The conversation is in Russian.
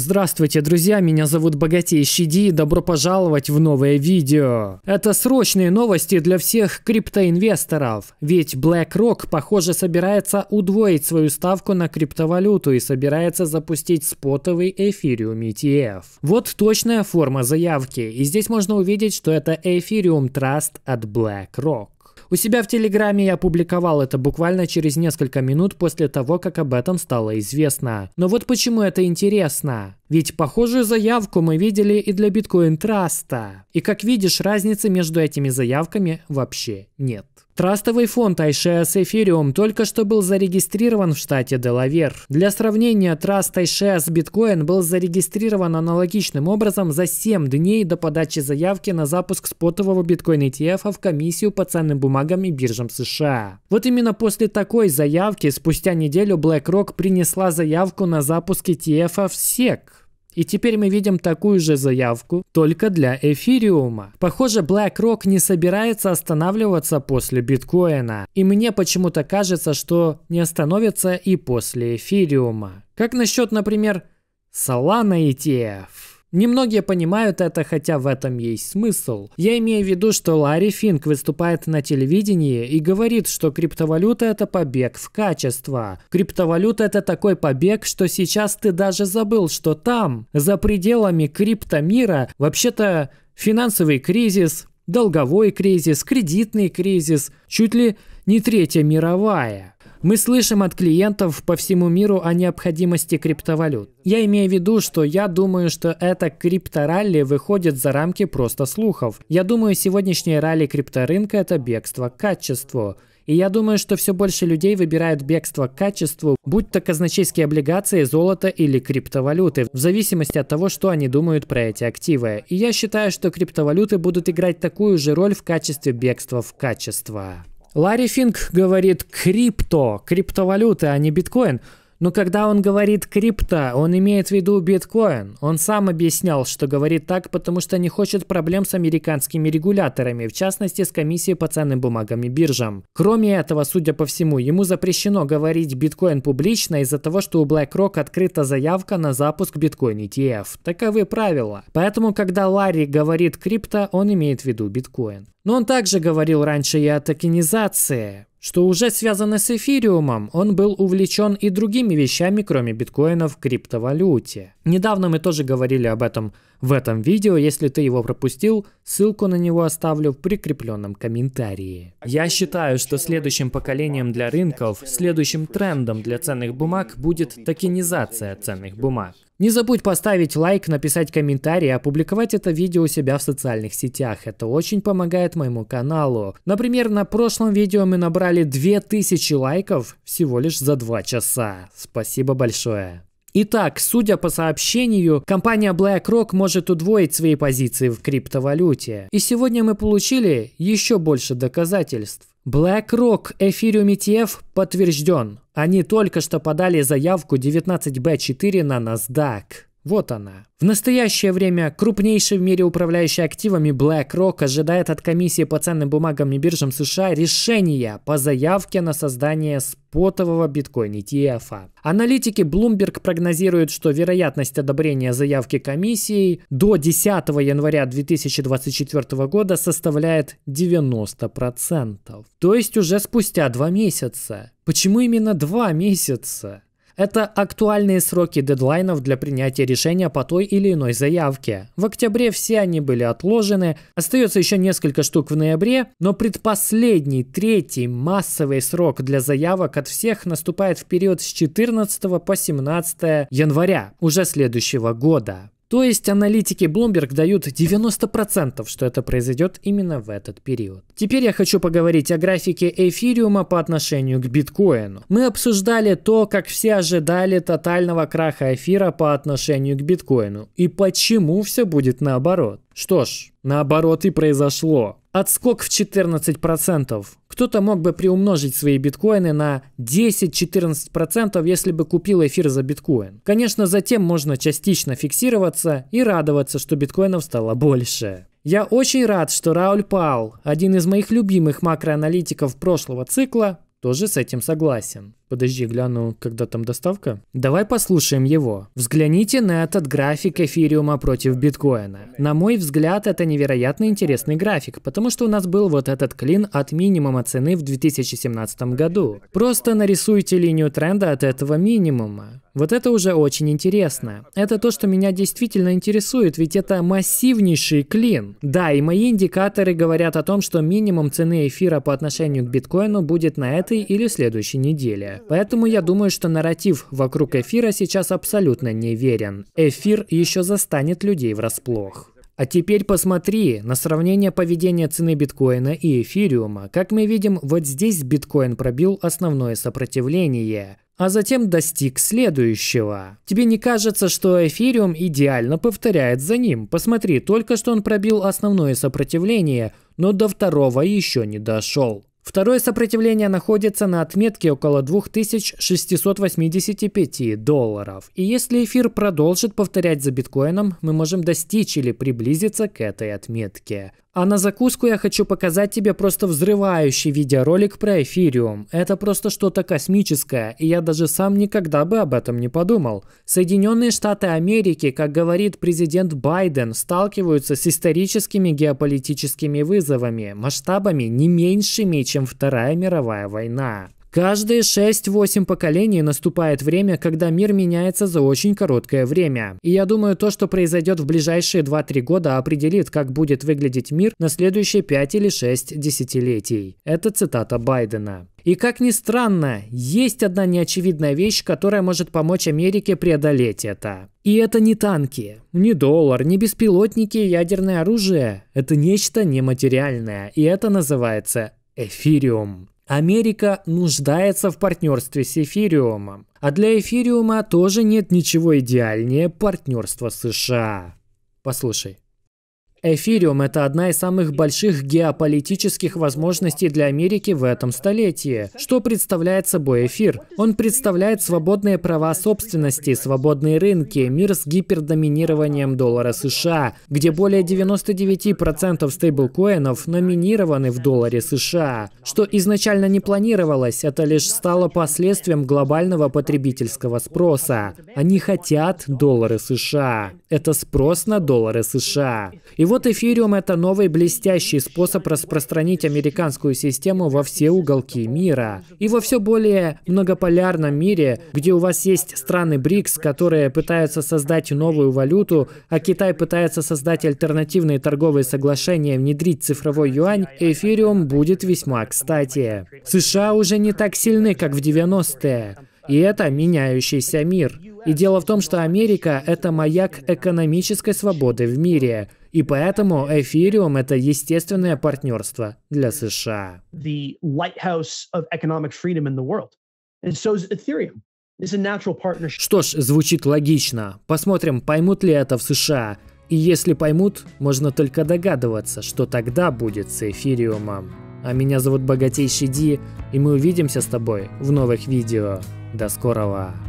Здравствуйте, друзья, меня зовут Богатейший Ди и добро пожаловать в новое видео. Это срочные новости для всех криптоинвесторов, ведь BlackRock, похоже, собирается удвоить свою ставку на криптовалюту и собирается запустить спотовый эфириум ETF. Вот точная форма заявки, и здесь можно увидеть, что это Ethereum Trust от BlackRock. У себя в Телеграме я опубликовал это буквально через несколько минут после того, как об этом стало известно. Но вот почему это интересно. Ведь похожую заявку мы видели и для биткоин траста. И как видишь, разницы между этими заявками вообще нет. Трастовый фонд iShares Ethereum только что был зарегистрирован в штате Делавер. Для сравнения, траст iShares Bitcoin был зарегистрирован аналогичным образом за 7 дней до подачи заявки на запуск спотового биткоин ETF в комиссию по ценным бумагам и биржам США. Вот именно после такой заявки спустя неделю BlackRock принесла заявку на запуск ETF в SEC. И теперь мы видим такую же заявку, только для эфириума. Похоже, BlackRock не собирается останавливаться после биткоина. И мне почему-то кажется, что не остановится и после эфириума. Как насчет, например, Solana ETF? Немногие понимают это, хотя в этом есть смысл. Я имею в виду, что Ларри Финк выступает на телевидении и говорит, что криптовалюта это побег в качество. Криптовалюта это такой побег, что сейчас ты даже забыл, что там, за пределами криптомира, вообще-то финансовый кризис, долговой кризис, кредитный кризис, чуть ли не третья мировая. Мы слышим от клиентов по всему миру о необходимости криптовалют. Я имею в виду, что я думаю, что это крипторалли выходит за рамки просто слухов. Я думаю, сегодняшнее ралли крипторынка – это бегство к качеству. И я думаю, что все больше людей выбирают бегство к качеству, будь то казначейские облигации, золото или криптовалюты, в зависимости от того, что они думают про эти активы. И я считаю, что криптовалюты будут играть такую же роль в качестве бегства в качество. Ларри Финк говорит крипто, криптовалюта, а не биткоин. Но когда он говорит крипто, он имеет в виду биткоин. Он сам объяснял, что говорит так, потому что не хочет проблем с американскими регуляторами, в частности с комиссией по ценным бумагам и биржам. Кроме этого, судя по всему, ему запрещено говорить биткоин публично из-за того, что у BlackRock открыта заявка на запуск биткоин ETF. Таковы правила. Поэтому, когда Ларри говорит крипто, он имеет в виду биткоин. Но он также говорил раньше и о токенизации, что уже связано с эфириумом, он был увлечен и другими вещами, кроме биткоина в криптовалюте. Недавно мы тоже говорили об этом в этом видео, если ты его пропустил, ссылку на него оставлю в прикрепленном комментарии. Я считаю, что следующим поколением для рынков, следующим трендом для ценных бумаг будет токенизация ценных бумаг. Не забудь поставить лайк, написать комментарий и опубликовать это видео у себя в социальных сетях. Это очень помогает моему каналу. Например, на прошлом видео мы набрали 2000 лайков всего лишь за 2 часа. Спасибо большое. Итак, судя по сообщению, компания BlackRock может удвоить свои позиции в криптовалюте. И сегодня мы получили еще больше доказательств. BlackRock Ethereum ETF подтвержден. Они только что подали заявку 19B4 на NASDAQ. Вот она. В настоящее время крупнейший в мире управляющий активами BlackRock ожидает от комиссии по ценным бумагам и биржам США решения по заявке на создание спотового биткоин ETF. Аналитики Bloomberg прогнозируют, что вероятность одобрения заявки комиссией до 10 января 2024 года составляет 90%. То есть уже спустя два месяца. Почему именно два месяца? Это актуальные сроки дедлайнов для принятия решения по той или иной заявке. В октябре все они были отложены, остается еще несколько штук в ноябре, но предпоследний, третий массовый срок для заявок от всех наступает в период с 14 по 17 января уже следующего года. То есть аналитики Bloomberg дают 90%, что это произойдет именно в этот период. Теперь я хочу поговорить о графике эфириума по отношению к биткоину. Мы обсуждали то, как все ожидали тотального краха эфира по отношению к биткоину и почему все будет наоборот. Что ж, наоборот и произошло. Отскок в 14%. Кто-то мог бы приумножить свои биткоины на 10-14%, если бы купил эфир за биткоин. Конечно, затем можно частично фиксироваться и радоваться, что биткоинов стало больше. Я очень рад, что Рауль Паул, один из моих любимых макроаналитиков прошлого цикла, тоже с этим согласен. Подожди, гляну, когда там доставка. Давай послушаем его. Взгляните на этот график эфириума против биткоина. На мой взгляд, это невероятно интересный график, потому что у нас был вот этот клин от минимума цены в 2017 году. Просто нарисуйте линию тренда от этого минимума. Вот это уже очень интересно. Это то, что меня действительно интересует, ведь это массивнейший клин. Да, и мои индикаторы говорят о том, что минимум цены эфира по отношению к биткоину будет на этой или следующей неделе. Поэтому я думаю, что нарратив вокруг эфира сейчас абсолютно неверен. Эфир еще застанет людей врасплох. А теперь посмотри на сравнение поведения цены биткоина и эфириума. Как мы видим, вот здесь биткоин пробил основное сопротивление а затем достиг следующего. Тебе не кажется, что эфириум идеально повторяет за ним? Посмотри, только что он пробил основное сопротивление, но до второго еще не дошел. Второе сопротивление находится на отметке около 2685 долларов. И если эфир продолжит повторять за биткоином, мы можем достичь или приблизиться к этой отметке. А на закуску я хочу показать тебе просто взрывающий видеоролик про эфириум. Это просто что-то космическое, и я даже сам никогда бы об этом не подумал. Соединенные Штаты Америки, как говорит президент Байден, сталкиваются с историческими геополитическими вызовами, масштабами не меньшими, чем Вторая мировая война. Каждые 6-8 поколений наступает время, когда мир меняется за очень короткое время. И я думаю, то, что произойдет в ближайшие 2-3 года, определит, как будет выглядеть мир на следующие 5 или 6 десятилетий. Это цитата Байдена. И как ни странно, есть одна неочевидная вещь, которая может помочь Америке преодолеть это. И это не танки, не доллар, не беспилотники и ядерное оружие. Это нечто нематериальное, и это называется эфириум. Америка нуждается в партнерстве с эфириумом. А для эфириума тоже нет ничего идеальнее партнерства США. Послушай, Эфириум – это одна из самых больших геополитических возможностей для Америки в этом столетии. Что представляет собой эфир? Он представляет свободные права собственности, свободные рынки, мир с гипердоминированием доллара США, где более 99% стейблкоинов номинированы в долларе США. Что изначально не планировалось, это лишь стало последствием глобального потребительского спроса. Они хотят доллары США. Это спрос на доллары США. И вот эфириум – это новый блестящий способ распространить американскую систему во все уголки мира. И во все более многополярном мире, где у вас есть страны БРИКС, которые пытаются создать новую валюту, а Китай пытается создать альтернативные торговые соглашения, внедрить цифровой юань, эфириум будет весьма кстати. США уже не так сильны, как в 90-е. И это меняющийся мир. И дело в том, что Америка – это маяк экономической свободы в мире. И поэтому эфириум – это естественное партнерство для США. Что ж, звучит логично. Посмотрим, поймут ли это в США. И если поймут, можно только догадываться, что тогда будет с эфириумом. А меня зовут Богатейший Ди, и мы увидимся с тобой в новых видео. До скорого!